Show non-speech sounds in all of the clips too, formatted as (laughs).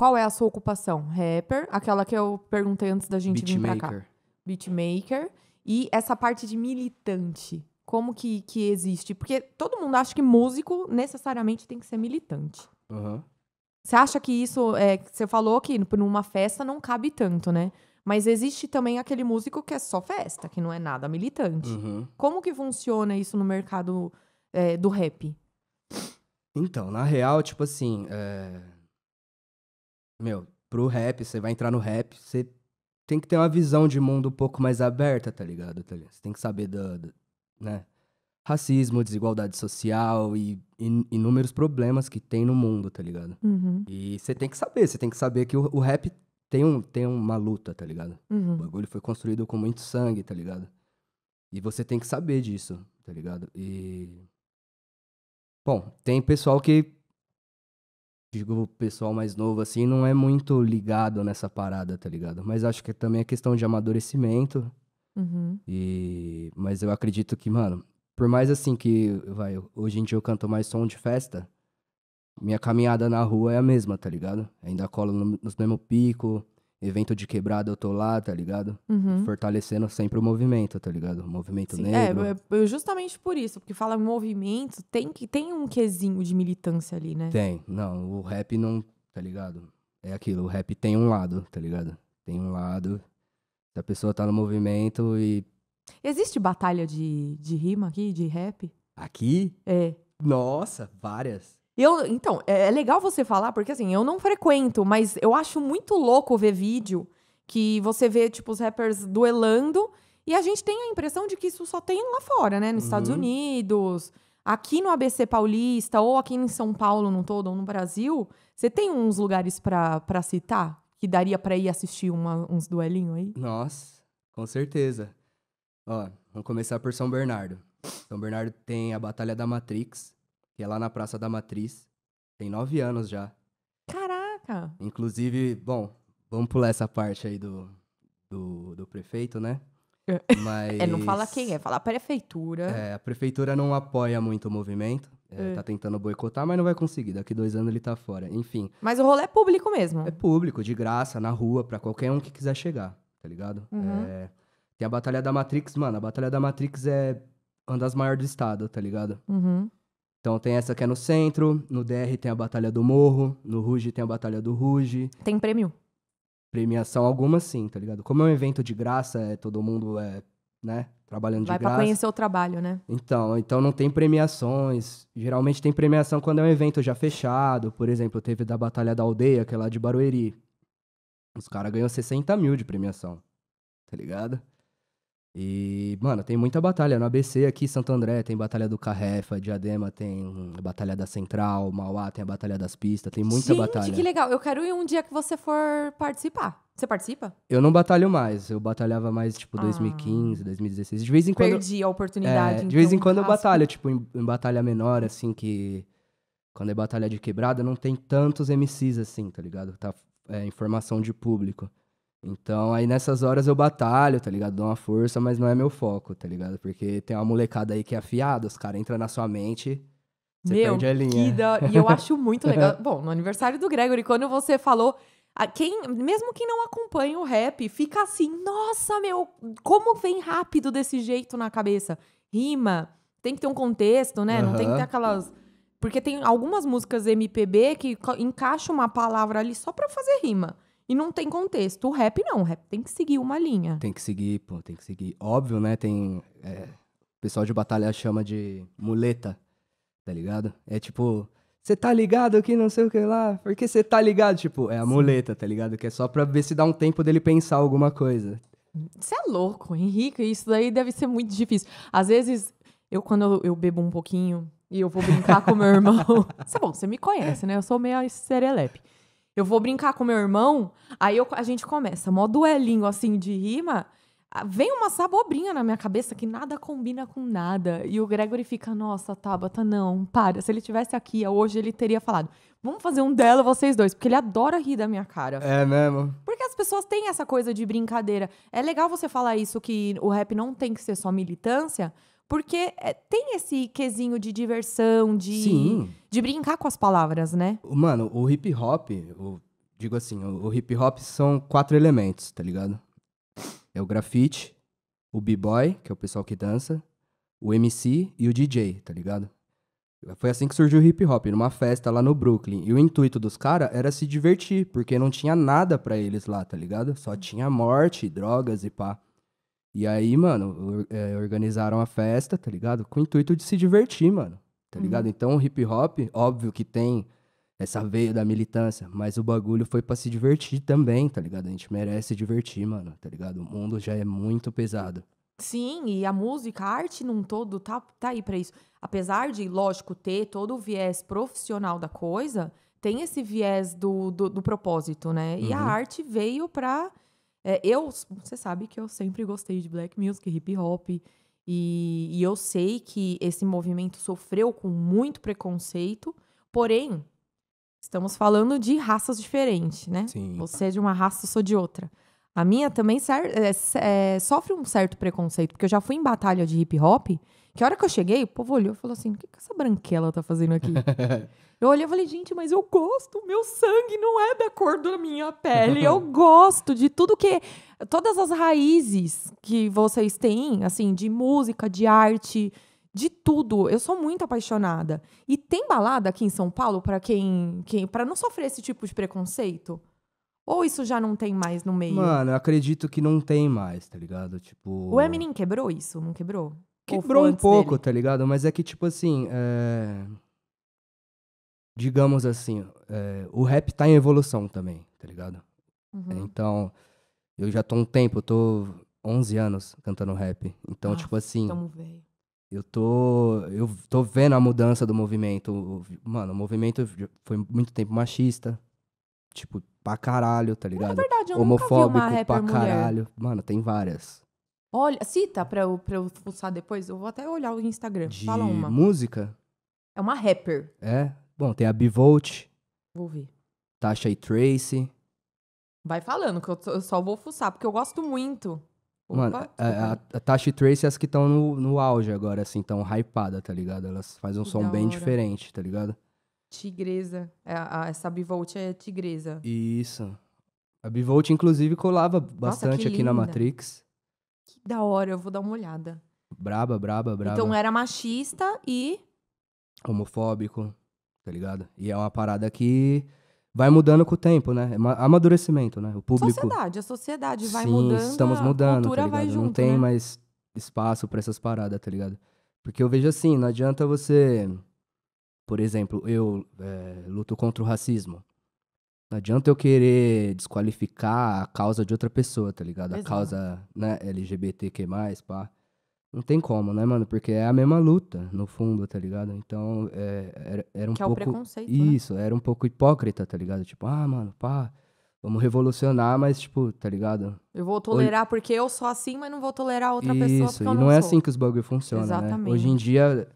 Qual é a sua ocupação? Rapper, aquela que eu perguntei antes da gente vir pra cá. Beatmaker. E essa parte de militante. Como que, que existe? Porque todo mundo acha que músico necessariamente tem que ser militante. Uhum. Você acha que isso. É, você falou que numa festa não cabe tanto, né? Mas existe também aquele músico que é só festa, que não é nada militante. Uhum. Como que funciona isso no mercado é, do rap? Então, na real, tipo assim. É meu, pro rap, você vai entrar no rap, você tem que ter uma visão de mundo um pouco mais aberta, tá ligado? Tá você tem que saber do, do né? racismo, desigualdade social e in, inúmeros problemas que tem no mundo, tá ligado? Uhum. E você tem que saber, você tem que saber que o, o, rap tem, um, tem uma luta, tá ligado? Uhum. O bagulho foi construído com muito sangue, tá ligado? E você tem que saber disso, tá ligado? E. Bom, tem pessoal que digo, o pessoal mais novo, assim, não é muito ligado nessa parada, tá ligado? Mas acho que também é questão de amadurecimento. Uhum. E... Mas eu acredito que, mano, por mais assim que, vai, hoje em dia eu canto mais som de festa, minha caminhada na rua é a mesma, tá ligado? Ainda colo no, mesmo pico evento de quebrada eu tô lá, tá ligado? Uhum. Fortalecendo sempre o movimento, tá ligado? O movimento Sim, é, negro. É, justamente por isso, porque fala movimento, tem que tem um quesinho de militância ali, né? Tem. Não, o rap não, tá ligado? É aquilo, o rap tem um lado, tá ligado? Tem um lado. Se a pessoa tá no movimento e. Existe batalha de, de rima aqui, de rap? Aqui? É. Nossa, várias eu, então, é, é legal você falar, porque assim, eu não frequento, mas eu acho muito louco ver vídeo que você vê, tipo, os rappers duelando. E a gente tem a impressão de que isso só tem lá fora, né? Nos uhum. Estados Unidos, aqui no ABC Paulista, ou aqui em São Paulo no todo, ou no Brasil. Você tem uns lugares para citar que daria para ir assistir uma, uns duelinhos aí? Nossa, com certeza. Ó, vamos começar por São Bernardo. São Bernardo tem a Batalha da Matrix, que é lá na Praça da Matriz. Tem nove anos já. Caraca! Inclusive, bom, vamos pular essa parte aí do, do, do prefeito, né? Mas... É. é, não fala quem é, fala a prefeitura. É, a prefeitura não apoia muito o movimento. É, é. Tá tentando boicotar, mas não vai conseguir. Daqui dois anos ele tá fora. Enfim. Mas o rolê é público mesmo. É público, de graça, na rua, para qualquer um que quiser chegar, tá ligado? Uhum. É, tem a Batalha da Matrix, mano. A Batalha da Matrix é uma das maiores do estado, tá ligado? Uhum. Então tem essa que é no centro, no DR tem a Batalha do Morro, no Ruge tem a Batalha do Ruge. Tem prêmio? Premiação alguma sim, tá ligado? Como é um evento de graça, é, todo mundo é, né, trabalhando Vai de graça. Vai pra conhecer o trabalho, né? Então, então não tem premiações. Geralmente tem premiação quando é um evento já fechado. Por exemplo, teve da Batalha da Aldeia, que é lá de Barueri. Os caras ganham 60 mil de premiação, tá ligado? E, mano, tem muita batalha. No ABC aqui, Santo André, tem Batalha do Carrefa, Diadema tem hum, Batalha da Central, Mauá tem a Batalha das Pistas, tem muita Gente, batalha. Gente, que legal. Eu quero ir um dia que você for participar. Você participa? Eu não batalho mais. Eu batalhava mais, tipo, ah. 2015, 2016. De vez em quando... Perdi a oportunidade. É, de então, vez em quando eu batalho, tipo, em, em batalha menor, assim, que... Quando é batalha de quebrada, não tem tantos MCs assim, tá ligado? Tá, é, informação de público. Então, aí nessas horas eu batalho, tá ligado? Dou uma força, mas não é meu foco, tá ligado? Porque tem uma molecada aí que é afiada, os caras entram na sua mente. Você meu, perde a linha. Da... E eu acho muito (laughs) legal. Bom, no aniversário do Gregory, quando você falou. Quem, mesmo quem não acompanha o rap, fica assim, nossa, meu, como vem rápido desse jeito na cabeça. Rima, tem que ter um contexto, né? Uhum. Não tem que ter aquelas. Porque tem algumas músicas MPB que encaixam uma palavra ali só pra fazer rima. E não tem contexto. O rap não, o rap tem que seguir uma linha. Tem que seguir, pô, tem que seguir. Óbvio, né? Tem. É, o pessoal de batalha chama de muleta, tá ligado? É tipo, você tá ligado que não sei o que lá, porque você tá ligado, tipo, é a Sim. muleta, tá ligado? Que é só pra ver se dá um tempo dele pensar alguma coisa. Você é louco, Henrique, isso daí deve ser muito difícil. Às vezes, eu quando eu, bebo um pouquinho e eu vou brincar com meu (laughs) irmão. Você, é bom, você me conhece, né? Eu sou meio serelepe. Eu vou brincar com meu irmão, aí eu, a gente começa, mó duelinho assim de rima. Vem uma sabobrinha na minha cabeça que nada combina com nada. E o Gregory fica, nossa, Tabata, não, para. Se ele tivesse aqui hoje, ele teria falado: vamos fazer um dela, vocês dois, porque ele adora rir da minha cara. É mesmo? Porque as pessoas têm essa coisa de brincadeira. É legal você falar isso, que o rap não tem que ser só militância, porque é, tem esse quesinho de diversão, de, Sim. de brincar com as palavras, né? Mano, o hip hop, o, digo assim, o, o hip hop são quatro elementos, tá ligado? É o grafite, o b-boy, que é o pessoal que dança, o MC e o DJ, tá ligado? Foi assim que surgiu o hip hop, numa festa lá no Brooklyn. E o intuito dos caras era se divertir, porque não tinha nada para eles lá, tá ligado? Só tinha morte, drogas e pá. E aí, mano, é, organizaram a festa, tá ligado? Com o intuito de se divertir, mano. Tá uhum. ligado? Então, o hip hop, óbvio que tem essa veia da militância, mas o bagulho foi para se divertir também, tá ligado? A gente merece se divertir, mano, tá ligado? O mundo já é muito pesado. Sim, e a música, a arte num todo tá, tá aí para isso. Apesar de, lógico, ter todo o viés profissional da coisa, tem esse viés do, do, do propósito, né? E uhum. a arte veio pra é, eu, você sabe que eu sempre gostei de black music, hip hop, e, e eu sei que esse movimento sofreu com muito preconceito, porém, estamos falando de raças diferentes, né? Sim. Você é de uma raça, eu sou de outra. A minha também é, é, sofre um certo preconceito, porque eu já fui em batalha de hip hop, que a hora que eu cheguei, o povo olhou e falou assim: o que, que essa branquela tá fazendo aqui? (laughs) eu olhei e falei, gente, mas eu gosto, meu sangue não é da cor da minha pele. Eu (laughs) gosto de tudo que. Todas as raízes que vocês têm, assim, de música, de arte, de tudo. Eu sou muito apaixonada. E tem balada aqui em São Paulo para quem, quem para não sofrer esse tipo de preconceito? Ou isso já não tem mais no meio? Mano, eu acredito que não tem mais, tá ligado? Tipo. O Eminem quebrou isso, não quebrou? Quebrou um pouco, dele? tá ligado? Mas é que, tipo assim. É... Digamos assim, é... o rap tá em evolução também, tá ligado? Uhum. Então, eu já tô um tempo, eu tô 11 anos cantando rap. Então, ah, tipo assim. Tamo Eu tô, eu tô vendo a mudança do movimento. Mano, o movimento foi muito tempo machista. Tipo, pra caralho, tá ligado? é verdade, eu Homofóbico nunca vi uma rapper pra caralho. Mano, tem várias. Olha, cita pra eu, pra eu fuçar depois. Eu vou até olhar o Instagram. De Fala uma. música? É uma rapper. É? Bom, tem a Bivolt. Vou ver. Tasha e Tracy. Vai falando, que eu, eu, só vou fuçar, porque eu gosto muito. Opa, Mano, a, a, a Tasha e Tracy é as que estão no, no auge agora, assim, tão hypada, tá ligado? Elas fazem um que som bem diferente, tá ligado? Tigresa. É, a, essa bivolt é tigresa. Isso. A bivolt, inclusive, colava bastante Nossa, aqui na Matrix. Que da hora, eu vou dar uma olhada. Braba, braba, braba. Então era machista e. Homofóbico, tá ligado? E é uma parada que vai mudando com o tempo, né? É amadurecimento, né? O público. Sociedade, a sociedade vai Sim, mudando. Estamos mudando, a tá ligado? Vai junto, Não tem né? mais espaço para essas paradas, tá ligado? Porque eu vejo assim, não adianta você por exemplo, eu é, luto contra o racismo. Não adianta eu querer desqualificar a causa de outra pessoa, tá ligado? Exato. A causa né, LGBTQ+, pá. Não tem como, né, mano? Porque é a mesma luta, no fundo, tá ligado? Então, é, era, era um que pouco... Que é o preconceito, né? Isso, né? era um pouco hipócrita, tá ligado? Tipo, ah, mano, pá, vamos revolucionar, mas, tipo, tá ligado? Eu vou tolerar porque eu sou assim, mas não vou tolerar outra Isso, pessoa porque não Isso, e não, não é sou. assim que os bagulho funcionam, Exatamente. né? Hoje em dia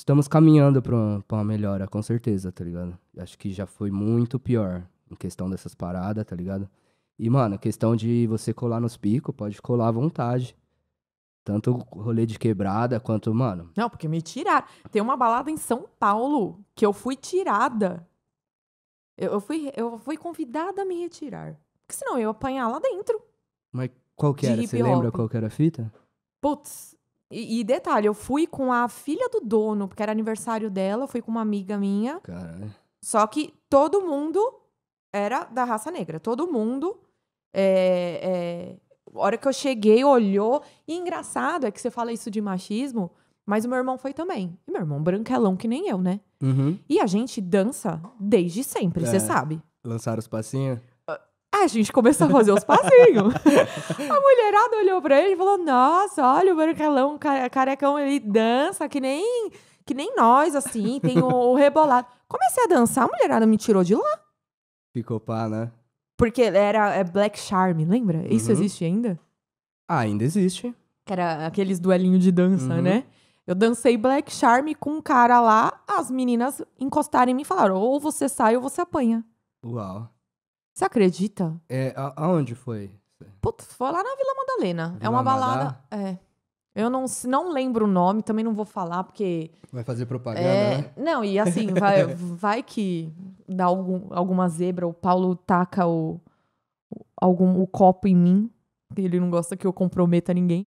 estamos caminhando pra, um, pra uma melhora, com certeza, tá ligado? Acho que já foi muito pior em questão dessas paradas, tá ligado? E, mano, questão de você colar nos picos, pode colar à vontade. Tanto rolê de quebrada quanto, mano. Não, porque me tiraram. Tem uma balada em São Paulo que eu fui tirada. Eu, eu fui, eu fui convidada a me retirar. Porque senão eu ia apanhar lá dentro. Mas qual que era? Você lembra qual que era a fita? Putz, e, e, detalhe, eu fui com a filha do dono, porque era aniversário dela, fui com uma amiga minha. Caralho. Só que todo mundo era da raça negra. Todo mundo. É, é, hora que eu cheguei, olhou. E engraçado é que você fala isso de machismo, mas o meu irmão foi também. E meu irmão branquelão que nem eu, né? Uhum. E a gente dança desde sempre, você é. sabe. Lançaram os passinhos? A gente começou a fazer os passinhos. (laughs) a mulherada olhou pra ele e falou: Nossa, olha o branquelão, carecão, ele dança que nem, que nem nós, assim, tem o, o rebolado. Comecei a dançar, a mulherada me tirou de lá. Ficou pá, né? Porque era é Black Charm, lembra? Uhum. Isso existe ainda? Ah, ainda existe. Que era aqueles duelinhos de dança, uhum. né? Eu dancei Black Charm com um cara lá, as meninas encostaram em mim e falaram: ou você sai ou você apanha. Uau. Você acredita? É, a, aonde foi? Putz, foi lá na Vila Madalena. É Vila é uma balada. É. Eu não, não lembro o nome, também não vou falar, porque. Vai fazer propaganda, é, né? Não, e assim, (laughs) vai, vai que dá algum, alguma zebra, o Paulo taca o, algum, o copo em mim, que ele não gosta que eu comprometa ninguém.